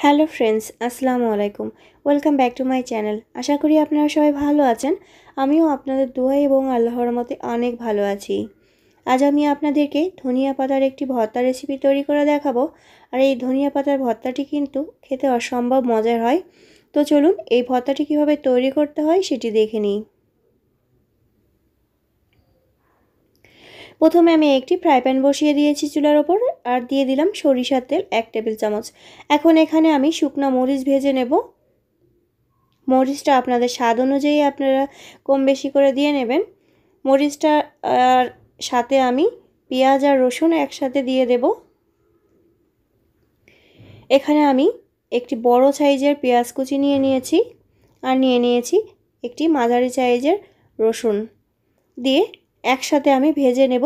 hello friends আসসালামু আলাইকুম welcome back to my channel আশা করি আপনারা সবাই ভালো আছেন আমিও আপনাদের দোয়া এবং আল্লাহর মতে অনেক ভালো আছি আজ আমি আপনাদেরকে ধনিয়া পাতার একটি ভর্তা রেসিপি তৈরি করে দেখাবো আর এই ধনিয়া পাতার ভর্তাটি কিন্তু খেতে অসম্ভব মজার হয় তো চলুন এই ভর্তাটি কীভাবে তৈরি করতে হয় সেটি দেখে নিই প্রথমে আমি একটি ফ্রাই প্যান বসিয়ে দিয়েছি চুলার ওপর আর দিয়ে দিলাম সরিষার তেল এক টেবিল চামচ এখন এখানে আমি শুকনো মরিচ ভেজে নেব মরিচটা আপনাদের স্বাদ অনুযায়ী আপনারা কম বেশি করে দিয়ে নেবেন মরিচটা আর সাথে আমি পেঁয়াজ আর রসুন একসাথে দিয়ে দেব এখানে আমি একটি বড় সাইজের পেঁয়াজ কুচি নিয়ে নিয়েছি আর নিয়ে নিয়েছি একটি মাঝারি সাইজের রসুন দিয়ে একসাথে আমি ভেজে নেব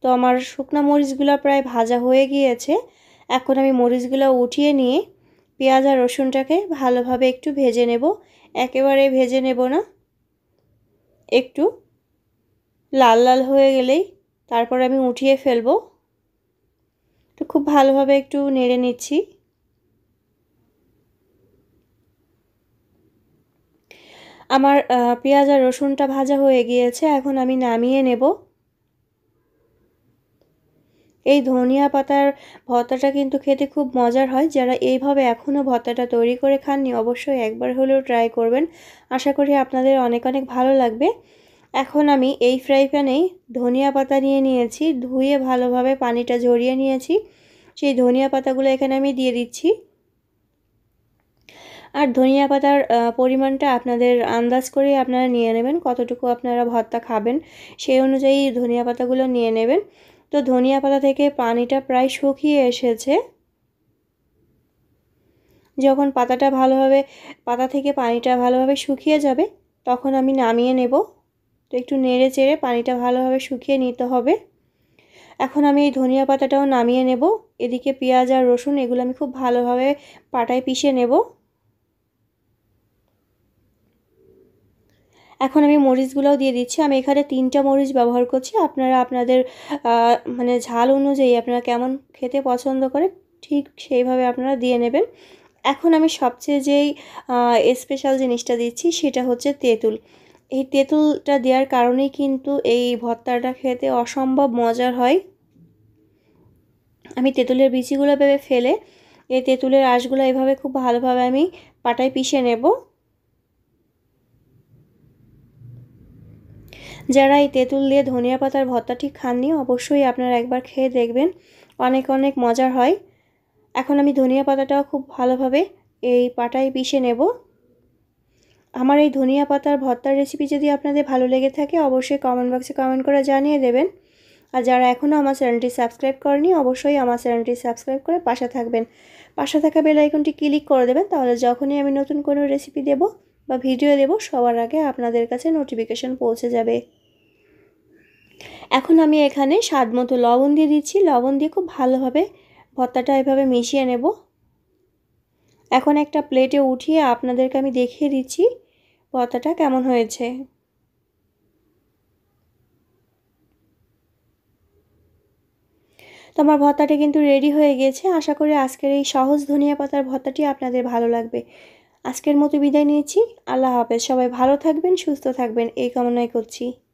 তো আমার শুকনো মরিচগুলো প্রায় ভাজা হয়ে গিয়েছে এখন আমি মরিচগুলো উঠিয়ে নিয়ে পেঁয়াজ আর রসুনটাকে ভালোভাবে একটু ভেজে নেব একেবারে ভেজে নেব না একটু লাল লাল হয়ে গেলেই তারপর আমি উঠিয়ে ফেলব তো খুব ভালোভাবে একটু নেড়ে নিচ্ছি আমার পেঁয়াজ আর রসুনটা ভাজা হয়ে গিয়েছে এখন আমি নামিয়ে নেব এই ধনিয়া পাতার ভর্তাটা কিন্তু খেতে খুব মজার হয় যারা এইভাবে এখনও ভর্তাটা তৈরি করে খাননি অবশ্যই একবার হলেও ট্রাই করবেন আশা করি আপনাদের অনেক অনেক ভালো লাগবে এখন আমি এই ফ্রাই প্যানেই ধনিয়া পাতা নিয়ে নিয়েছি ধুয়ে ভালোভাবে পানিটা ঝরিয়ে নিয়েছি সেই ধনিয়া পাতাগুলো এখানে আমি দিয়ে দিচ্ছি আর ধনিয়া পাতার পরিমাণটা আপনাদের আন্দাজ করে আপনারা নিয়ে নেবেন কতটুকু আপনারা ভর্তা খাবেন সেই অনুযায়ী ধনিয়া পাতাগুলো নিয়ে নেবেন তো ধনিয়া পাতা থেকে পানিটা প্রায় শুকিয়ে এসেছে যখন পাতাটা ভালোভাবে পাতা থেকে পানিটা ভালোভাবে শুকিয়ে যাবে তখন আমি নামিয়ে নেব তো একটু নেড়ে চেড়ে পানিটা ভালোভাবে শুকিয়ে নিতে হবে এখন আমি এই ধনিয়া পাতাটাও নামিয়ে নেব এদিকে পেঁয়াজ আর রসুন এগুলো আমি খুব ভালোভাবে পাটায় পিষে নেবো এখন আমি মরিচগুলোও দিয়ে দিচ্ছি আমি এখানে তিনটা মরিচ ব্যবহার করছি আপনারা আপনাদের মানে ঝাল অনুযায়ী আপনারা কেমন খেতে পছন্দ করে ঠিক সেইভাবে আপনারা দিয়ে নেবেন এখন আমি সবচেয়ে যেই স্পেশাল জিনিসটা দিচ্ছি সেটা হচ্ছে তেঁতুল এই তেঁতুলটা দেওয়ার কারণেই কিন্তু এই ভর্তাটা খেতে অসম্ভব মজার হয় আমি তেঁতুলের বিচিগুলো ভেবে ফেলে এই তেঁতুলের আঁশগুলো এভাবে খুব ভালোভাবে আমি পাটায় পিষে নেব যারা এই তেঁতুল দিয়ে ধনিয়া পাতার ভর্তাটি খাননি অবশ্যই আপনারা একবার খেয়ে দেখবেন অনেক অনেক মজার হয় এখন আমি ধনিয়া পাতাটাও খুব ভালোভাবে এই পাটায় পিষে নেব আমার এই ধনিয়া পাতার ভর্তার রেসিপি যদি আপনাদের ভালো লেগে থাকে অবশ্যই কমেন্ট বক্সে কমেন্ট করে জানিয়ে দেবেন আর যারা এখনও আমার চ্যানেলটি সাবস্ক্রাইব করেনি অবশ্যই আমার চ্যানেলটি সাবস্ক্রাইব করে পাশে থাকবেন পাশে থাকা বেল আইকনটি ক্লিক করে দেবেন তাহলে যখনই আমি নতুন কোনো রেসিপি দেব বা ভিডিও দেব সবার আগে আপনাদের কাছে নোটিফিকেশন পৌঁছে যাবে এখন আমি এখানে স্বাদ মতো লবণ দিয়ে দিচ্ছি লবণ দিয়ে খুব ভালোভাবে ভর্তাটা এভাবে মিশিয়ে নেব এখন একটা প্লেটে উঠিয়ে আপনাদেরকে আমি দেখিয়ে দিচ্ছি ভর্তাটা কেমন হয়েছে তো আমার ভর্তাটা কিন্তু রেডি হয়ে গেছে আশা করি আজকের এই সহজ ধনিয়া পাতার ভর্তাটি আপনাদের ভালো লাগবে আজকের মতো বিদায় নিয়েছি আল্লাহ হাফেজ সবাই ভালো থাকবেন সুস্থ থাকবেন এই কামনাই করছি